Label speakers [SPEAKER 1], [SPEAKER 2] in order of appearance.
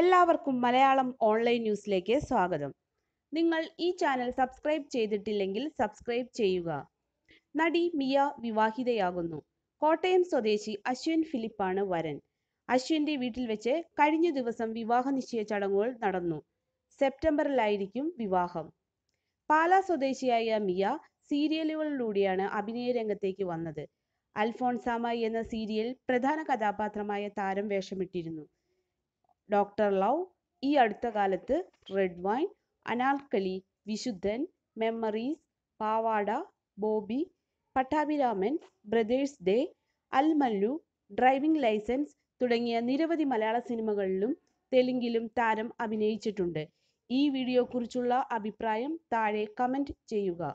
[SPEAKER 1] എല്ലാവർക്കും മലയാളം ഓൺലൈൻ ന്യൂസിലേക്ക് സ്വാഗതം നിങ്ങൾ ഈ ചാനൽ സബ്സ്ക്രൈബ് ചെയ്തിട്ടില്ലെങ്കിൽ സബ്സ്ക്രൈബ് ചെയ്യുക നടി മിയ വിവാഹിതയാകുന്നു കോട്ടയം സ്വദേശി അശ്വിൻ ഫിലിപ്പാണ് വരൻ അശ്വിന്റെ വീട്ടിൽ വെച്ച് കഴിഞ്ഞ ദിവസം വിവാഹ നിശ്ചയ ചടങ്ങുകൾ നടന്നു സെപ്റ്റംബറിലായിരിക്കും വിവാഹം പാലാ സ്വദേശിയായ മിയ സീരിയലുകളിലൂടെയാണ് അഭിനയ രംഗത്തേക്ക് വന്നത് അൽഫോൺസാമ എന്ന സീരിയൽ പ്രധാന കഥാപാത്രമായ താരം വേഷമിട്ടിരുന്നു ഡോക്ടർ ലവ് ഈ അടുത്ത കാലത്ത് red wine അനാൽക്കലി Vishudhan Memories Pavada Bobby Pattabhiraman Brothers Day Al Mallu Driving Licence തുടങ്ങിയ നിരവധി മലയാള സിനിമകളിലും തെലുങ്കിലും താരം അഭിനയിച്ചിട്ടുണ്ട് ഈ വീഡിയോക്കുറിച്ചുള്ള അഭിപ്രായം താഴെ കമൻറ്റ് ചെയ്യുക